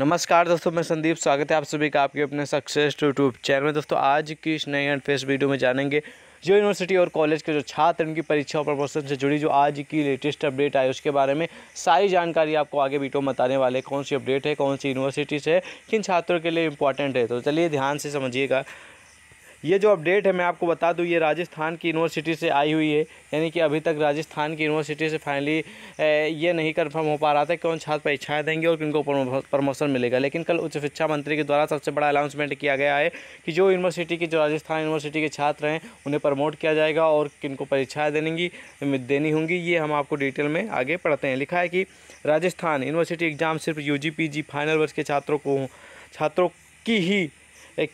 नमस्कार दोस्तों मैं संदीप स्वागत है आप सभी का आपके अपने सक्सेस यूट्यूब चैनल में दोस्तों आज की इस नए एंड फेस्ट वीडियो में जानेंगे जो यूनिवर्सिटी और कॉलेज के जो छात्र उनकी परीक्षा और प्रमोशन से जुड़ी जो आज की लेटेस्ट अपडेट आई उसके बारे में सारी जानकारी आपको आगे वीडियो में बताने वाले कौन सी अपडेट है कौन सी यूनिवर्सिटीज़ है किन छात्रों के लिए इंपॉर्टेंट है तो चलिए ध्यान से समझिएगा ये जो अपडेट है मैं आपको बता दूँ ये राजस्थान की यूनिवर्सिटी से आई हुई है यानी कि अभी तक राजस्थान की यूनिवर्सिटी से फाइनली ये नहीं कन्फर्म हो पा रहा था कौन छात्र परीक्षाएँ देंगे और किनको प्रमोशन मिलेगा लेकिन कल उच्च शिक्षा मंत्री के द्वारा सबसे बड़ा अनाउंसमेंट किया गया है कि जो यूनिवर्सिटी के जो राजस्थान यूनिवर्सिटी के छात्र हैं उन्हें प्रमोट किया जाएगा और किनको परीक्षाएँ देनेंगी देनी होंगी ये हम आपको डिटेल में आगे पढ़ते हैं लिखा है कि राजस्थान यूनिवर्सिटी एग्ज़ाम सिर्फ यू जी फाइनल वर्ष के छात्रों को छात्रों की ही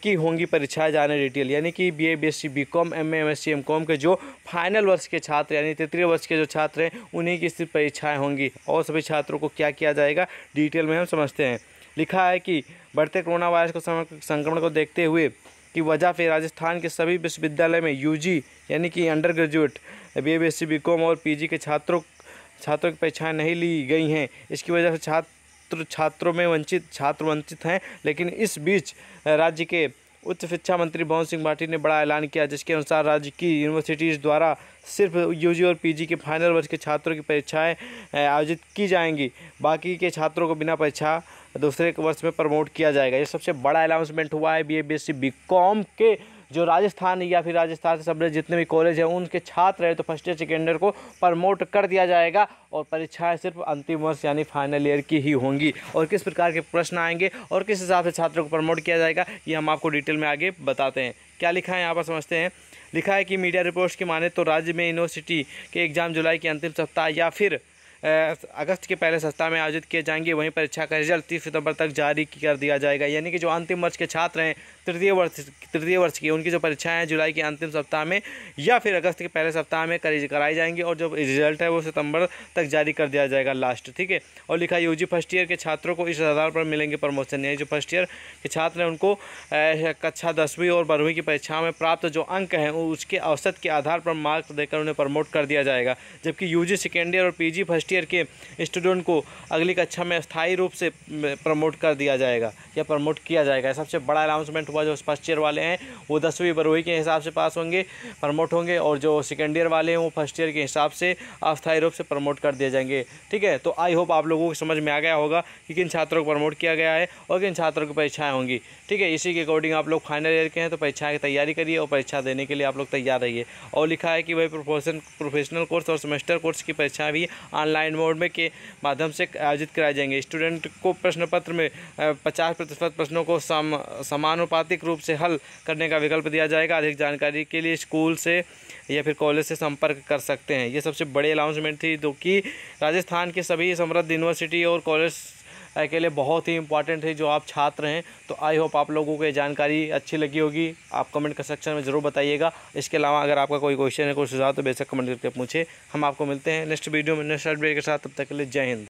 की होंगी परीक्षाएं जाने डिटेल यानी कि B A B S C B com M M S C M com के जो फाइनल वर्ष के छात्र यानी तृतीय वर्ष के जो छात्र हैं उन्हीं की सिर्फ परीक्षाएँ होंगी और सभी छात्रों को क्या किया जाएगा डिटेल में हम समझते हैं लिखा है कि बढ़ते कोरोना वायरस को संक्रमण को देखते हुए की वजह से राजस्थान के सभी विश्वविद्यालय में यू यानी कि undergraduate B A B S C B com और पी के छात्रों छात्रों की परीक्षाएँ नहीं ली गई हैं इसकी वजह से छात्र छात्र छात्रों में वंचित छात्र वंचित हैं लेकिन इस बीच राज्य के उच्च शिक्षा मंत्री भवन सिंह भाटी ने बड़ा ऐलान किया जिसके अनुसार राज्य की यूनिवर्सिटीज़ द्वारा सिर्फ यूजी और पीजी के फाइनल वर्ष के छात्रों की परीक्षाएं आयोजित की जाएंगी बाकी के छात्रों को बिना परीक्षा दूसरे वर्ष में प्रमोट किया जाएगा ये सबसे बड़ा अनाउंसमेंट हुआ है B A B S C B com के जो राजस्थान या फिर राजस्थान से संबंधित जितने भी कॉलेज हैं उनके छात्र हैं तो फर्स्ट ईयर सेकेंड ईयर को प्रमोट कर दिया जाएगा और परीक्षाएँ सिर्फ अंतिम वर्ष यानी फाइनल ईयर की ही होंगी और किस प्रकार के प्रश्न आएंगे और किस हिसाब से छात्रों को प्रमोट किया जाएगा ये हम आपको डिटेल में आगे बताते हैं क्या लिखा है यहाँ पर समझते हैं लिखा है कि मीडिया रिपोर्ट्स की माने तो राज्य में यूनिवर्सिटी के एग्ज़ाम जुलाई के अंतिम सप्ताह या फिर अगस्त के पहले सप्ताह में आयोजित किए जाएंगे वहीं परीक्षा का रिजल्ट तीस सितंबर तक जारी कर दिया जाएगा यानी कि जो अंतिम वर्ष के छात्र हैं तृतीय वर्ष तृतीय वर्ष की उनकी जो परीक्षाएँ हैं जुलाई के अंतिम सप्ताह में या फिर अगस्त के पहले सप्ताह में कराई जाएंगी और जो रिजल्ट है वो सितंबर तक जारी कर दिया जाएगा लास्ट ठीक है और लिखा यू जी फर्स्ट ईयर के छात्रों को इस आधार पर मिलेंगे प्रमोशन यानी जो फर्स्ट ईयर के छात्र हैं उनको कक्षा दसवीं और बारहवीं की परीक्षाओं में प्राप्त जो अंक हैं उसके औसत के आधार पर मार्क्स देकर उन्हें प्रमोट कर दिया जाएगा जबकि यू जी सेकेंड ईयर और पी जी फर्स्ट ईयर के स्टूडेंट को अगली कक्षा में स्थायी रूप से प्रमोट कर दिया जाएगा या प्रमोट किया जाएगा सबसे बड़ा अनाउंसमेंट हुआ जो फर्स्ट ईयर वाले हैं वो दसवीं बरोही के हिसाब से पास होंगे प्रमोट होंगे और जो सेकेंड ईयर वाले हैं वो फर्स्ट ईयर के हिसाब से अस्थायी रूप से प्रमोट कर दिए जाएंगे ठीक है तो आई होप आप लोगों को समझ में आ गया होगा कि किन छात्रों को प्रमोट किया गया है और किन छात्रों की परीक्षाएँ होंगी ठीक है इसी के अकॉर्डिंग आप लोग फाइनल ईयर के हैं तो परीक्षाएँ की तैयारी करिए और परीक्षा देने के लिए आप लोग तैयार रहिए और लिखा है कि भाई प्रोफेशन प्रोफेशनल कोर्स और सेमेस्टर कोर्स की परीक्षाएँ भी ऑनलाइन मोड में के माध्यम से आयोजित कराए जाएंगे स्टूडेंट को प्रश्न पत्र में पचास प्रतिशत प्रश्नों को सम समानुपात अनुपातिक रूप से हल करने का विकल्प दिया जाएगा अधिक जानकारी के लिए स्कूल से या फिर कॉलेज से संपर्क कर सकते हैं ये सबसे बड़ी अनाउंसमेंट थी जो कि राजस्थान के सभी समृद्ध यूनिवर्सिटी और कॉलेज के लिए बहुत ही इंपॉर्टेंट है जो आप छात्र हैं तो आई होप आप लोगों को ये जानकारी अच्छी लगी होगी आप कमेंट कर सेक्शन में ज़रूर बताइएगा इसके अलावा अगर आपका कोई क्वेश्चन है कोई सुझाव तो बेशक कमेंट करके पूछे हम आपको मिलते हैं नेक्स्ट वीडियो में नेक्स्ट अपडेट के साथ तब तक के लिए जय हिंद